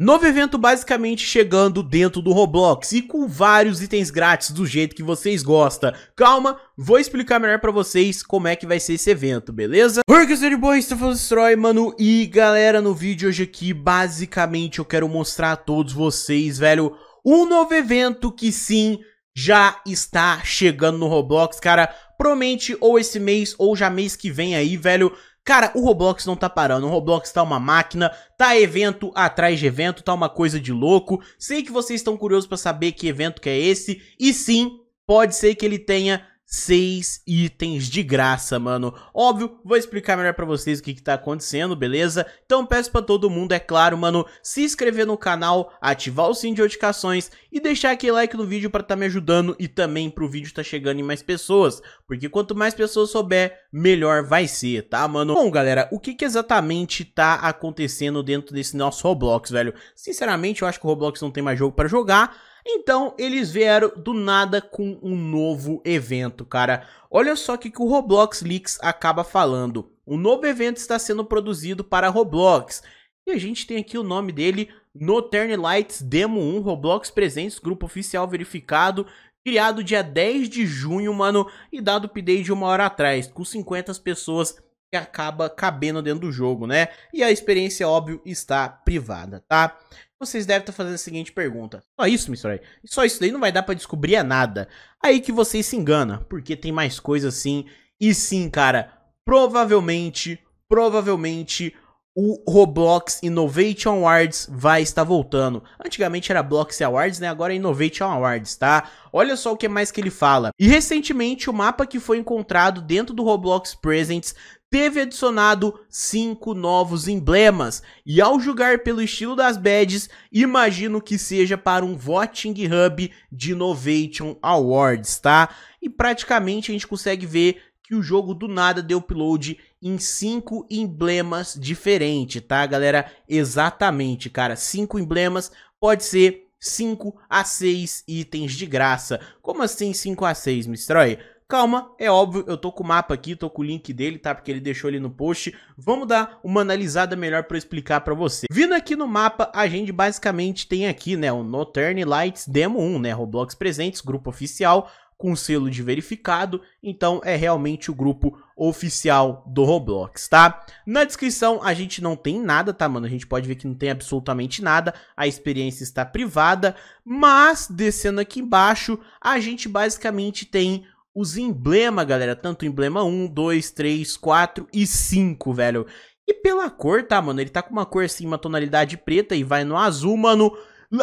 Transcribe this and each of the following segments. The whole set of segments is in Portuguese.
Novo evento basicamente chegando dentro do Roblox e com vários itens grátis do jeito que vocês gostam. Calma, vou explicar melhor pra vocês como é que vai ser esse evento, beleza? Oi, que eu boy, estou Destroy, mano, e galera, no vídeo hoje aqui, basicamente eu quero mostrar a todos vocês, velho, um novo evento que sim, já está chegando no Roblox, cara, promete ou esse mês ou já mês que vem aí, velho, Cara, o Roblox não tá parando. O Roblox tá uma máquina, tá evento atrás de evento, tá uma coisa de louco. Sei que vocês estão curiosos para saber que evento que é esse. E sim, pode ser que ele tenha seis itens de graça, mano. Óbvio, vou explicar melhor para vocês o que, que tá acontecendo, beleza? Então peço para todo mundo, é claro, mano, se inscrever no canal, ativar o sininho de notificações e deixar aquele like no vídeo para tá me ajudando e também pro vídeo tá chegando em mais pessoas, porque quanto mais pessoas souber, melhor vai ser, tá, mano? Bom, galera, o que, que exatamente tá acontecendo dentro desse nosso Roblox, velho? Sinceramente, eu acho que o Roblox não tem mais jogo para jogar, então eles vieram do nada com um novo evento, cara. Olha só o que, que o Roblox Leaks acaba falando. Um novo evento está sendo produzido para Roblox. E a gente tem aqui o nome dele, Noterne Lights Demo 1 Roblox Presentes, grupo oficial verificado, criado dia 10 de junho, mano, e dado update de uma hora atrás, com 50 pessoas que acaba cabendo dentro do jogo, né? E a experiência, óbvio, está privada, tá? vocês devem estar tá fazendo a seguinte pergunta. Só isso, Mr. Só isso daí não vai dar para descobrir a é nada. Aí que vocês se engana, porque tem mais coisa assim. E sim, cara, provavelmente, provavelmente o Roblox Innovation Awards vai estar voltando. Antigamente era Blox Awards, né? Agora é Innovation Awards, tá? Olha só o que mais que ele fala. E recentemente o mapa que foi encontrado dentro do Roblox Presents teve adicionado cinco novos emblemas. E ao julgar pelo estilo das badges, imagino que seja para um Voting Hub de Innovation Awards, tá? E praticamente a gente consegue ver que o jogo do nada deu upload em cinco emblemas diferentes, tá, galera? Exatamente, cara. Cinco emblemas pode ser 5 a 6 itens de graça. Como assim 5 a 6, Mistrói? Calma, é óbvio, eu tô com o mapa aqui, tô com o link dele, tá? Porque ele deixou ali no post. Vamos dar uma analisada melhor para explicar para você. Vindo aqui no mapa, a gente basicamente tem aqui, né, o Notturne Lights Demo 1, né, Roblox Presentes, grupo oficial, com selo de verificado, então é realmente o grupo oficial do Roblox, tá? Na descrição a gente não tem nada, tá, mano? A gente pode ver que não tem absolutamente nada, a experiência está privada, mas descendo aqui embaixo, a gente basicamente tem os emblemas, galera, tanto emblema 1, 2, 3, 4 e 5, velho. E pela cor, tá, mano? Ele tá com uma cor assim, uma tonalidade preta e vai no azul, mano.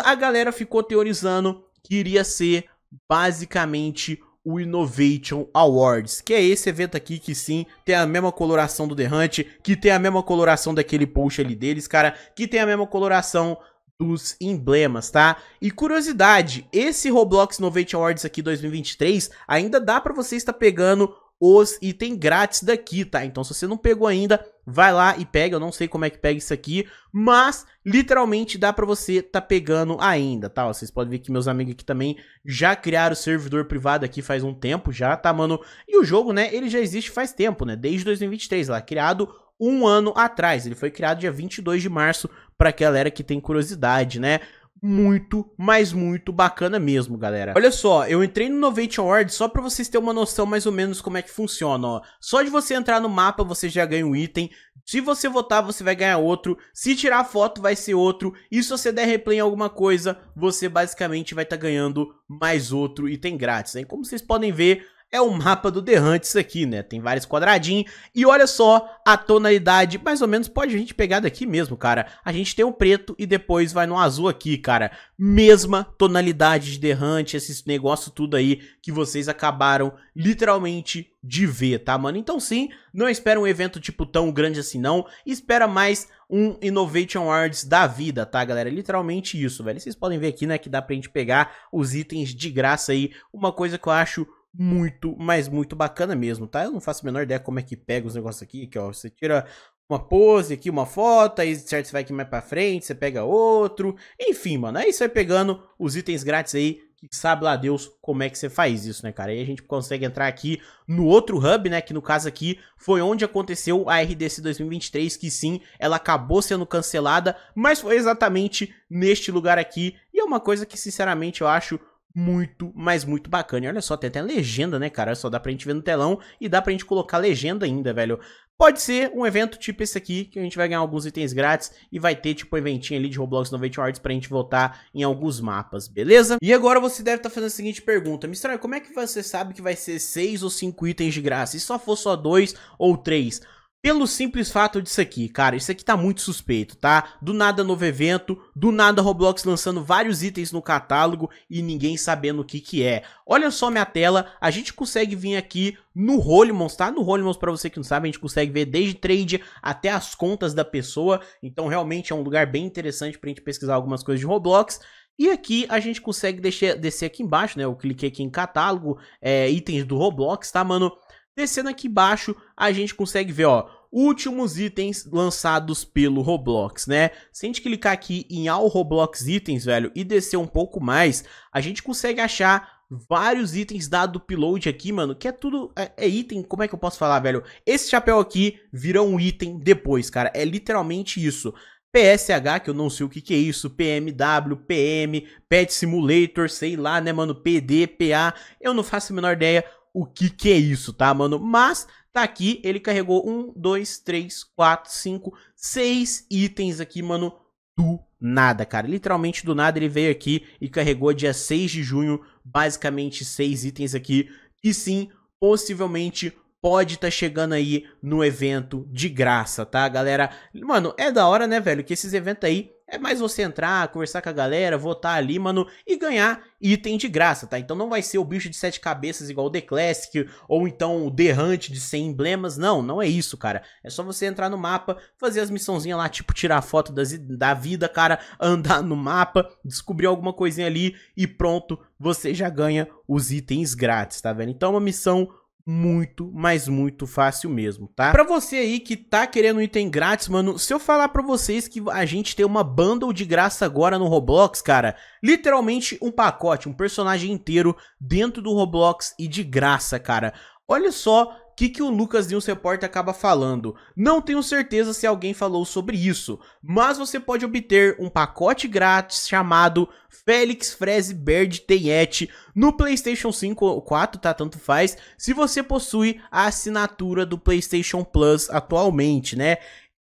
A galera ficou teorizando que iria ser basicamente o Innovation Awards, que é esse evento aqui que sim, tem a mesma coloração do The Hunt, que tem a mesma coloração daquele post ali deles, cara, que tem a mesma coloração dos emblemas, tá? E curiosidade, esse Roblox Innovation Awards aqui 2023 ainda dá para você estar pegando os itens grátis daqui, tá? Então se você não pegou ainda, vai lá e pega. Eu não sei como é que pega isso aqui, mas literalmente dá para você tá pegando ainda, tá? vocês podem ver que meus amigos aqui também já criaram o servidor privado aqui faz um tempo já, tá, mano? E o jogo, né, ele já existe faz tempo, né? Desde 2023 lá, criado um ano atrás. Ele foi criado dia 22 de março para galera que tem curiosidade, né? muito, mas muito bacana mesmo, galera. Olha só, eu entrei no Novation Award só pra vocês terem uma noção mais ou menos como é que funciona, ó. Só de você entrar no mapa, você já ganha um item. Se você votar, você vai ganhar outro. Se tirar foto, vai ser outro. E se você der replay em alguma coisa, você basicamente vai estar tá ganhando mais outro item grátis, hein? Como vocês podem ver, é o mapa do The Hunt isso aqui, né? Tem vários quadradinhos. E olha só a tonalidade, mais ou menos pode a gente pegar daqui mesmo, cara. A gente tem um preto e depois vai no azul aqui, cara. Mesma tonalidade de The Hunt, esse negócio tudo aí que vocês acabaram literalmente de ver, tá, mano? Então sim, não espera um evento tipo tão grande assim não, espera mais um Innovation Awards da vida, tá, galera? Literalmente isso, velho. Vocês podem ver aqui, né, que dá pra gente pegar os itens de graça aí, uma coisa que eu acho muito, mas muito bacana mesmo, tá? Eu não faço a menor ideia como é que pega os negócios aqui, que ó, você tira uma pose aqui, uma foto, aí certo você vai aqui mais pra frente, você pega outro, enfim, mano, aí você vai pegando os itens grátis aí, que sabe lá Deus como é que você faz isso, né, cara? E a gente consegue entrar aqui no outro hub, né, que no caso aqui foi onde aconteceu a RDC 2023, que sim, ela acabou sendo cancelada, mas foi exatamente neste lugar aqui, e é uma coisa que, sinceramente, eu acho muito, mas muito bacana. E olha só, tem até legenda, né, cara? Só dá pra gente ver no telão e dá pra gente colocar legenda ainda, velho. Pode ser um evento tipo esse aqui, que a gente vai ganhar alguns itens grátis e vai ter tipo um eventinho ali de Roblox 90 Arts pra gente votar em alguns mapas, beleza? E agora você deve estar tá fazendo a seguinte pergunta, Mistral, como é que você sabe que vai ser 6 ou 5 itens de graça? E só for só 2 ou 3? Pelo simples fato disso aqui, cara, isso aqui tá muito suspeito, tá? Do nada novo evento, do nada Roblox lançando vários itens no catálogo e ninguém sabendo o que que é. Olha só minha tela, a gente consegue vir aqui no Holimons, tá? No Holimons, pra você que não sabe, a gente consegue ver desde trade até as contas da pessoa, então realmente é um lugar bem interessante pra gente pesquisar algumas coisas de Roblox. E aqui a gente consegue deixar, descer aqui embaixo, né? Eu cliquei aqui em catálogo, é, itens do Roblox, tá, mano? Descendo aqui embaixo, a gente consegue ver, ó, últimos itens lançados pelo Roblox, né? Se a gente clicar aqui em All Roblox Itens, velho, e descer um pouco mais, a gente consegue achar vários itens da upload aqui, mano, que é tudo, é, é, item, como é que eu posso falar, velho? Esse chapéu aqui virá um item depois, cara, é literalmente isso. PSH, que eu não sei o que que é isso, PMW, PM, Pet Simulator, sei lá, né, mano, PD, PA, eu não faço a menor ideia o que que é isso, tá, mano? Mas tá aqui, ele carregou um, dois, três, quatro, cinco, seis itens aqui, mano, do nada, cara. Literalmente do nada ele veio aqui e carregou dia 6 de junho, basicamente seis itens aqui, e sim, possivelmente pode estar tá chegando aí no evento de graça, tá, galera? Mano, é da hora, né, velho, que esses eventos aí é mais você entrar, conversar com a galera, votar ali, mano, e ganhar item de graça, tá? Então não vai ser o bicho de sete cabeças igual o The Classic, ou então o The Hunt de 100 emblemas, não, não é isso, cara. É só você entrar no mapa, fazer as missãozinhas lá, tipo tirar foto das, da vida, cara, andar no mapa, descobrir alguma coisinha ali e pronto, você já ganha os itens grátis, tá vendo? Então é uma missão muito, mas muito fácil mesmo, tá? Pra você aí que tá querendo item grátis, mano, se eu falar pra vocês que a gente tem uma bundle de graça agora no Roblox, cara, literalmente um pacote, um personagem inteiro dentro do Roblox e de graça, cara. Olha só que, que o Lucas News Report acaba falando? Não tenho certeza se alguém falou sobre isso, mas você pode obter um pacote grátis chamado Félix Freze Bird Tenete no PlayStation 5 ou 4, tá? Tanto faz, se você possui a assinatura do PlayStation Plus atualmente, né?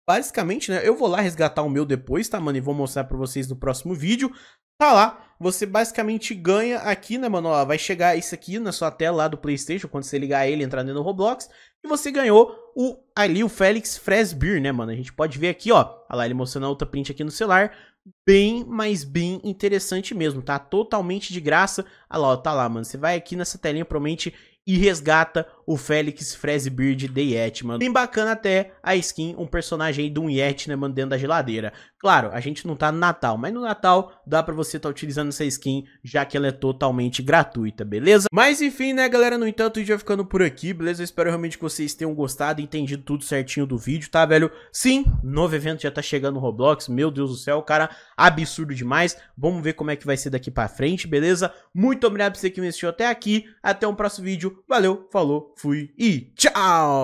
Basicamente, né, eu vou lá resgatar o meu depois, tá, mano? E vou mostrar pra vocês no próximo vídeo tá lá. Você basicamente ganha aqui, né, mano? Ó, vai chegar isso aqui na sua tela lá do PlayStation, quando você ligar ele, entrar no Roblox. E você ganhou o ali, o Félix Fresbeer, né, mano? A gente pode ver aqui, ó. Olha lá, ele mostrando a outra print aqui no celular. Bem, mas bem interessante mesmo, tá? Totalmente de graça. Olha lá, ó, tá lá, mano. Você vai aqui nessa telinha, provavelmente, e resgata o Félix Fresbeard de Yet, mano. Bem bacana até a skin, um personagem aí de um Yet, né, mano, dentro da geladeira. Claro, a gente não tá no Natal, mas no Natal dá pra você tá utilizando essa skin, já que ela é totalmente gratuita, beleza? Mas enfim, né, galera, no entanto, o vídeo vai ficando por aqui, beleza? Eu espero realmente que vocês tenham gostado, entendido tudo certinho do vídeo, tá, velho? Sim, novo evento já tá chegando no Roblox, meu Deus do céu, cara, absurdo demais. Vamos ver como é que vai ser daqui pra frente, beleza? Muito obrigado por você que me assistiu até aqui, até o um próximo vídeo, valeu, falou, Fui e tchau!